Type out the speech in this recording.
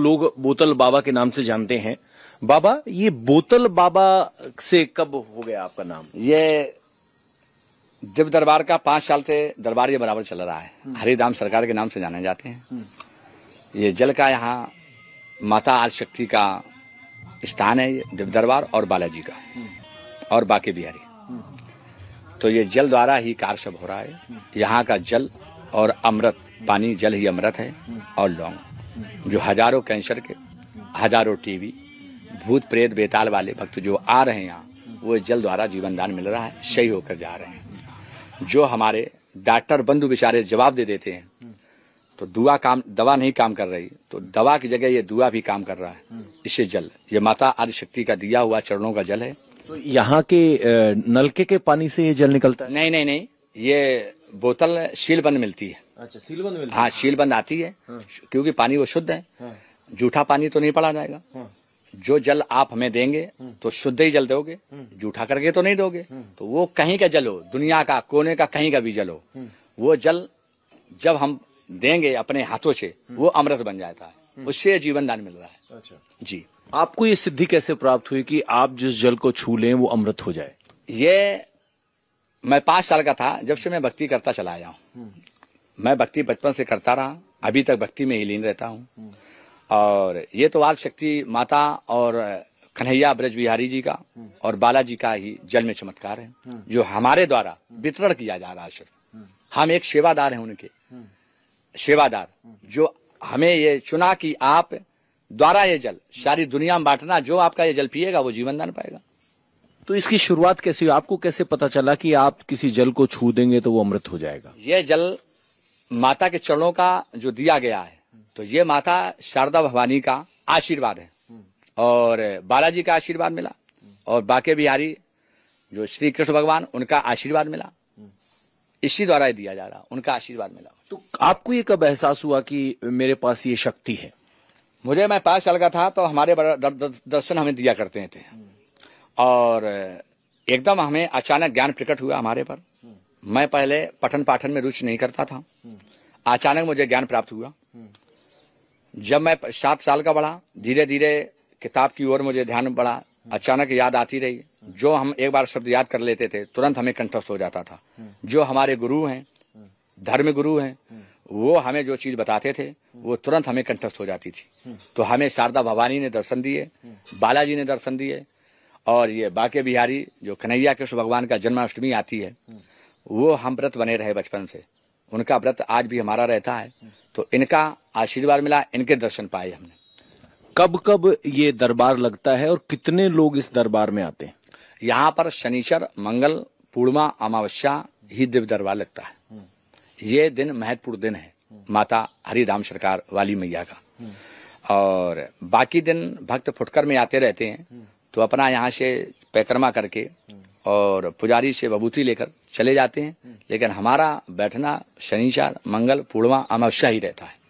लोग बोतल बाबा के नाम से जानते हैं बाबा ये बोतल बाबा से कब हो गया आपका नाम ये जब दरबार का पांच साल से दरबार ये बराबर चल रहा है हम्म। हरिधाम सरकार के नाम से जाने जाते हैं हम्म। ये जल का यहाँ माता आज शक्ति का स्थान है ये दरबार और बालाजी का हम्म। और बाकी बिहारी तो ये जल द्वारा ही कार्य सब हो रहा है यहाँ का जल और अमृत पानी जल ही अमृत है और लौंग जो हजारों कैंसर के हजारों टीवी भूत प्रेत बेताल वाले भक्त जो आ रहे हैं यहाँ वो जल द्वारा जीवन दान मिल रहा है सही होकर जा रहे हैं जो हमारे डॉक्टर बंधु बेचारे जवाब दे देते हैं तो दुआ काम दवा नहीं काम कर रही तो दवा की जगह ये दुआ भी काम कर रहा है इसे जल ये माता आदिशक्ति का दिया हुआ चरणों का जल है तो यहाँ के नलके के पानी से ये जल निकलता है नहीं नहीं नहीं ये बोतल शील बंद मिलती है अच्छा सीलबंद मिलती हाँ सीलबंद आती है हाँ। क्योंकि पानी वो शुद्ध है हाँ। जूठा पानी तो नहीं पड़ा जाएगा हाँ। जो जल आप हमें देंगे हाँ। तो शुद्ध ही जल दोगे हाँ। जूठा करके तो नहीं दोगे हाँ। तो वो कहीं का जल हो दुनिया का कोने का कहीं का भी जल हो वो जल जब हम देंगे अपने हाथों से वो अमृत बन जाता है उससे जीवन दान मिल रहा है अच्छा जी आपको ये सिद्धि कैसे प्राप्त हुई कि आप जिस जल को छू लें वो अमृत हो जाए ये मैं पांच साल का था जब से मैं भक्ति करता चला आया हूँ मैं भक्ति बचपन से करता रहा अभी तक भक्ति में ही लीन रहता हूँ और ये तो आज शक्ति माता और कन्हैया ब्रज बिहारी जी का और बालाजी का ही जल में चमत्कार है जो हमारे द्वारा वितरण किया जा रहा है हम एक सेवादार हैं उनके सेवादार जो हमें ये चुना कि आप द्वारा ये जल सारी दुनिया में बांटना जो आपका ये जल पिएगा वो जीवन दान पाएगा तो इसकी शुरुआत कैसे हुई आपको कैसे पता चला कि आप किसी जल को छू देंगे तो वो अमृत हो जाएगा ये जल माता के चरणों का जो दिया गया है तो ये माता शारदा भवानी का आशीर्वाद है और बालाजी का आशीर्वाद मिला और बाके बिहारी जो श्री कृष्ण भगवान उनका आशीर्वाद मिला इसी द्वारा ही दिया जा रहा उनका आशीर्वाद मिला तो आपको ये कब एहसास हुआ कि मेरे पास ये शक्ति है मुझे मैं पास साल का था तो हमारे दर्शन हमें दिया करते थे और एकदम हमें अचानक ज्ञान प्रकट हुआ हमारे पर मैं पहले पठन पाठन में रुचि नहीं करता था अचानक मुझे ज्ञान प्राप्त हुआ जब मैं सात साल का बड़ा धीरे धीरे किताब की ओर मुझे ध्यान बढ़ा अचानक याद आती रही जो हम एक बार शब्द याद कर लेते थे तुरंत हमें कंठस्थ हो जाता था जो हमारे गुरु हैं धर्म गुरु हैं वो हमें जो चीज बताते थे वो तुरंत हमें कंठस्थ हो जाती थी तो हमें शारदा भवानी ने दर्शन दिए बालाजी ने दर्शन दिए और ये बाके बिहारी जो कन्हैया कृष्ण भगवान का जन्माष्टमी आती है वो हम व्रत बने रहे बचपन से उनका व्रत आज भी हमारा रहता है तो इनका आशीर्वाद मिला इनके दर्शन पाए हमने कब कब ये दरबार लगता है और कितने लोग इस दरबार में आते हैं यहाँ पर शनिचर मंगल पूर्णिमा अमावस्या ही दिव्य दरबार लगता है ये दिन महत्वपूर्ण दिन है माता हरिधाम सरकार वाली मैया का और बाकी दिन भक्त फुटकर में आते रहते हैं तो अपना यहाँ से परिक्रमा करके और पुजारी से बबूती लेकर चले जाते हैं लेकिन हमारा बैठना शनिचार मंगल पूर्णमा अमावस्या ही रहता है